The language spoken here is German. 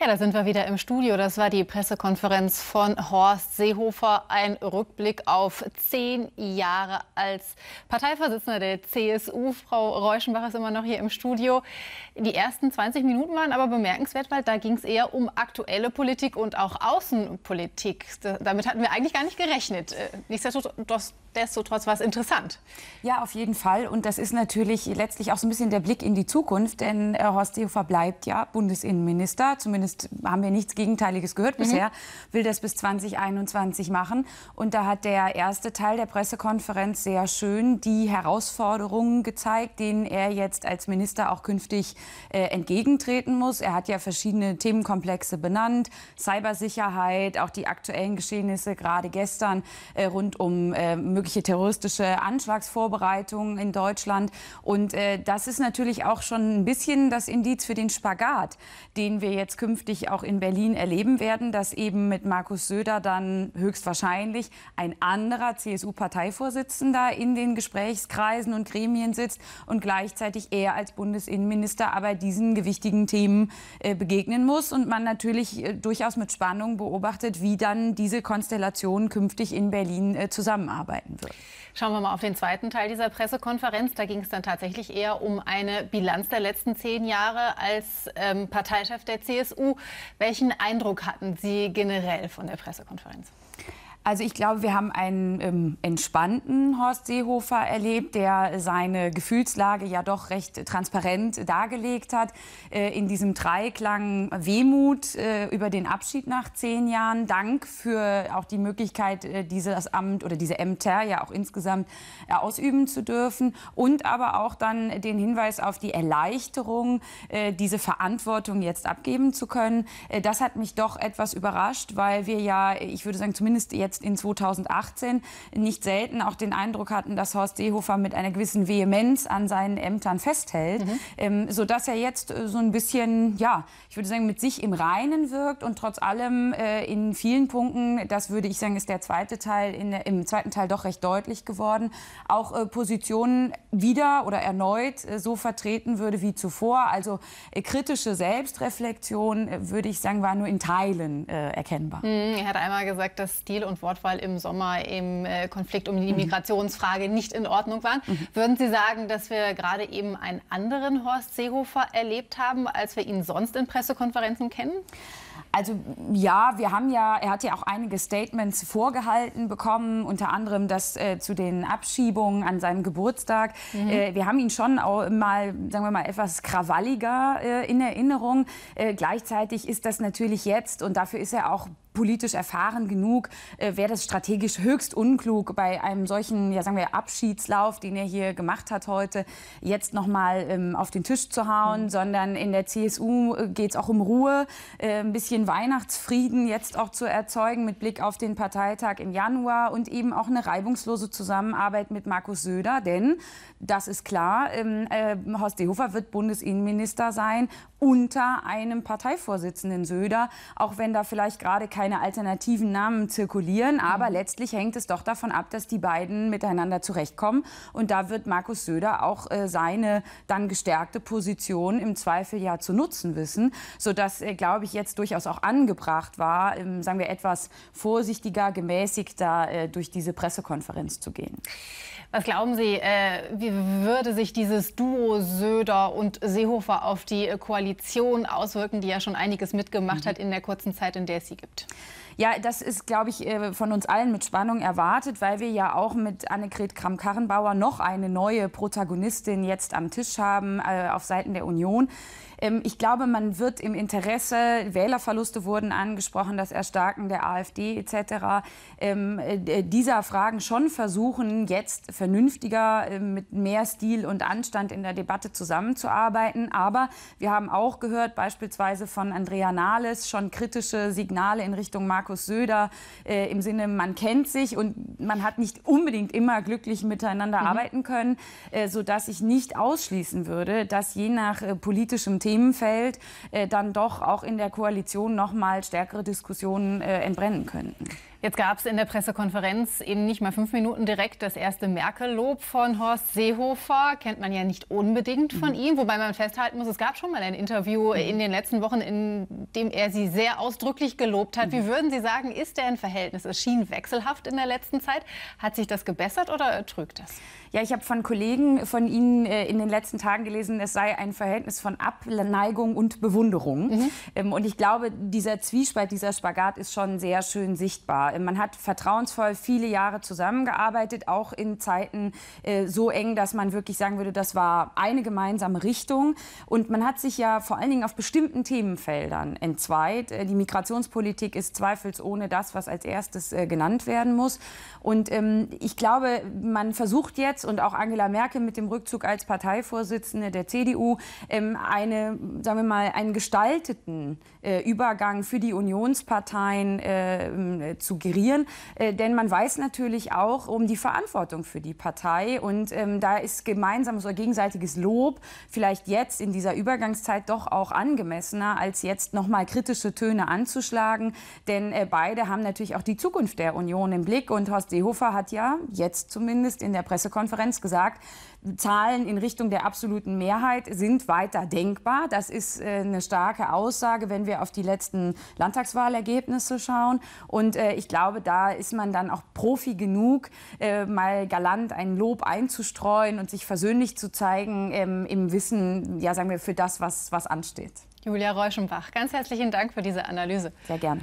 Ja, da sind wir wieder im Studio. Das war die Pressekonferenz von Horst Seehofer. Ein Rückblick auf zehn Jahre als Parteivorsitzender der CSU. Frau Reuschenbach ist immer noch hier im Studio. Die ersten 20 Minuten waren aber bemerkenswert, weil da ging es eher um aktuelle Politik und auch Außenpolitik. Damit hatten wir eigentlich gar nicht gerechnet. Äh, nichtsdestotrotz nichtsdestotrotz war es interessant. Ja, auf jeden Fall. Und das ist natürlich letztlich auch so ein bisschen der Blick in die Zukunft, denn äh, Horst Seehofer bleibt ja Bundesinnenminister. Zumindest haben wir nichts Gegenteiliges gehört mhm. bisher. Will das bis 2021 machen. Und da hat der erste Teil der Pressekonferenz sehr schön die Herausforderungen gezeigt, denen er jetzt als Minister auch künftig äh, entgegentreten muss. Er hat ja verschiedene Themenkomplexe benannt. Cybersicherheit, auch die aktuellen Geschehnisse gerade gestern äh, rund um äh, mögliche terroristische Anschlagsvorbereitungen in Deutschland. Und äh, das ist natürlich auch schon ein bisschen das Indiz für den Spagat, den wir jetzt künftig auch in Berlin erleben werden, dass eben mit Markus Söder dann höchstwahrscheinlich ein anderer CSU-Parteivorsitzender in den Gesprächskreisen und Gremien sitzt und gleichzeitig er als Bundesinnenminister aber diesen gewichtigen Themen äh, begegnen muss und man natürlich äh, durchaus mit Spannung beobachtet, wie dann diese Konstellationen künftig in Berlin äh, zusammenarbeiten werden soll. Schauen wir mal auf den zweiten Teil dieser Pressekonferenz. Da ging es dann tatsächlich eher um eine Bilanz der letzten zehn Jahre als ähm, Parteichef der CSU. Welchen Eindruck hatten Sie generell von der Pressekonferenz? Also ich glaube, wir haben einen ähm, entspannten Horst Seehofer erlebt, der seine Gefühlslage ja doch recht transparent dargelegt hat. Äh, in diesem Dreiklang Wehmut äh, über den Abschied nach zehn Jahren, Dank für auch die Möglichkeit, äh, dieses Amt oder diese Ämter ja auch insgesamt äh, ausüben zu dürfen und aber auch dann den Hinweis auf die Erleichterung, äh, diese Verantwortung jetzt abgeben zu können. Äh, das hat mich doch etwas überrascht, weil wir ja, ich würde sagen, zumindest jetzt selbst in 2018 nicht selten auch den Eindruck hatten, dass Horst Seehofer mit einer gewissen Vehemenz an seinen Ämtern festhält, mhm. ähm, sodass er jetzt äh, so ein bisschen, ja, ich würde sagen, mit sich im Reinen wirkt und trotz allem äh, in vielen Punkten, das würde ich sagen, ist der zweite Teil, in, im zweiten Teil doch recht deutlich geworden, auch äh, Positionen wieder oder erneut äh, so vertreten würde wie zuvor. Also äh, kritische Selbstreflexion, äh, würde ich sagen, war nur in Teilen erkennbar. Mhm, er hat einmal gesagt, dass Stil und Wortwahl im Sommer im äh, Konflikt um die mhm. Migrationsfrage nicht in Ordnung waren. Mhm. Würden Sie sagen, dass wir gerade eben einen anderen Horst Seehofer erlebt haben, als wir ihn sonst in Pressekonferenzen kennen? Also ja, wir haben ja, er hat ja auch einige Statements vorgehalten bekommen, unter anderem das äh, zu den Abschiebungen an seinem Geburtstag. Mhm. Äh, wir haben ihn schon auch mal, sagen wir mal, etwas krawalliger äh, in Erinnerung. Äh, gleichzeitig ist das natürlich jetzt, und dafür ist er auch politisch erfahren genug, äh, wäre das strategisch höchst unklug, bei einem solchen, ja sagen wir, Abschiedslauf, den er hier gemacht hat heute, jetzt nochmal ähm, auf den Tisch zu hauen, mhm. sondern in der CSU äh, geht es auch um Ruhe, äh, ein bisschen Weihnachtsfrieden jetzt auch zu erzeugen mit Blick auf den Parteitag im Januar und eben auch eine reibungslose Zusammenarbeit mit Markus Söder, denn das ist klar, ähm, äh, Horst Seehofer wird Bundesinnenminister sein unter einem Parteivorsitzenden Söder, auch wenn da vielleicht gerade kein keine alternativen Namen zirkulieren. Mhm. Aber letztlich hängt es doch davon ab, dass die beiden miteinander zurechtkommen. Und da wird Markus Söder auch äh, seine dann gestärkte Position im Zweifel ja zu nutzen wissen, sodass, äh, glaube ich, jetzt durchaus auch angebracht war, ähm, sagen wir etwas vorsichtiger, gemäßigter äh, durch diese Pressekonferenz zu gehen. Was glauben Sie, äh, wie würde sich dieses Duo Söder und Seehofer auf die äh, Koalition auswirken, die ja schon einiges mitgemacht mhm. hat in der kurzen Zeit, in der es sie gibt? Ja, das ist, glaube ich, äh, von uns allen mit Spannung erwartet, weil wir ja auch mit Annegret Kramp-Karrenbauer noch eine neue Protagonistin jetzt am Tisch haben äh, auf Seiten der Union. Ähm, ich glaube, man wird im Interesse, Wählerverluste wurden angesprochen, das Erstarken der AfD etc., ähm, äh, dieser Fragen schon versuchen, jetzt vernünftiger ähm, mit mehr Stil und Anstand in der Debatte zusammenzuarbeiten. Aber wir haben auch gehört, beispielsweise von Andrea Nahles, schon kritische Signale in Richtung Markus Söder äh, im Sinne, man kennt sich und man hat nicht unbedingt immer glücklich miteinander mhm. arbeiten können, äh, sodass ich nicht ausschließen würde, dass je nach politischem Thema, Themenfeld äh, dann doch auch in der Koalition noch mal stärkere Diskussionen äh, entbrennen könnten. Jetzt gab es in der Pressekonferenz in nicht mal fünf Minuten direkt das erste Merkel-Lob von Horst Seehofer. Kennt man ja nicht unbedingt von mhm. ihm, wobei man festhalten muss, es gab schon mal ein Interview mhm. in den letzten Wochen, in dem er sie sehr ausdrücklich gelobt hat. Mhm. Wie würden Sie sagen, ist der ein Verhältnis? Es schien wechselhaft in der letzten Zeit. Hat sich das gebessert oder trügt das? Ja, ich habe von Kollegen von Ihnen äh, in den letzten Tagen gelesen, es sei ein Verhältnis von Abneigung und Bewunderung. Mhm. Ähm, und ich glaube, dieser Zwiespalt, dieser Spagat ist schon sehr schön sichtbar. Äh, man hat vertrauensvoll viele Jahre zusammengearbeitet, auch in Zeiten äh, so eng, dass man wirklich sagen würde, das war eine gemeinsame Richtung. Und man hat sich ja vor allen Dingen auf bestimmten Themenfeldern entzweit. Äh, die Migrationspolitik ist zweifelsohne das, was als erstes äh, genannt werden muss. Und ähm, ich glaube, man versucht jetzt und auch Angela Merkel mit dem Rückzug als Parteivorsitzende der CDU ähm, eine, sagen wir mal, einen gestalteten äh, Übergang für die Unionsparteien äh, zu suggerieren. Äh, denn man weiß natürlich auch um die Verantwortung für die Partei. Und ähm, da ist gemeinsames oder gegenseitiges Lob vielleicht jetzt in dieser Übergangszeit doch auch angemessener, als jetzt nochmal kritische Töne anzuschlagen. Denn äh, beide haben natürlich auch die Zukunft der Union im Blick. Und Horst Seehofer hat ja jetzt zumindest in der Pressekonferenz gesagt, Zahlen in Richtung der absoluten Mehrheit sind weiter denkbar. Das ist äh, eine starke Aussage, wenn wir auf die letzten Landtagswahlergebnisse schauen. Und äh, ich ich glaube, da ist man dann auch Profi genug, äh, mal galant ein Lob einzustreuen und sich versöhnlich zu zeigen ähm, im Wissen, ja, sagen wir, für das, was, was ansteht. Julia Reuschenbach, ganz herzlichen Dank für diese Analyse. Sehr gern.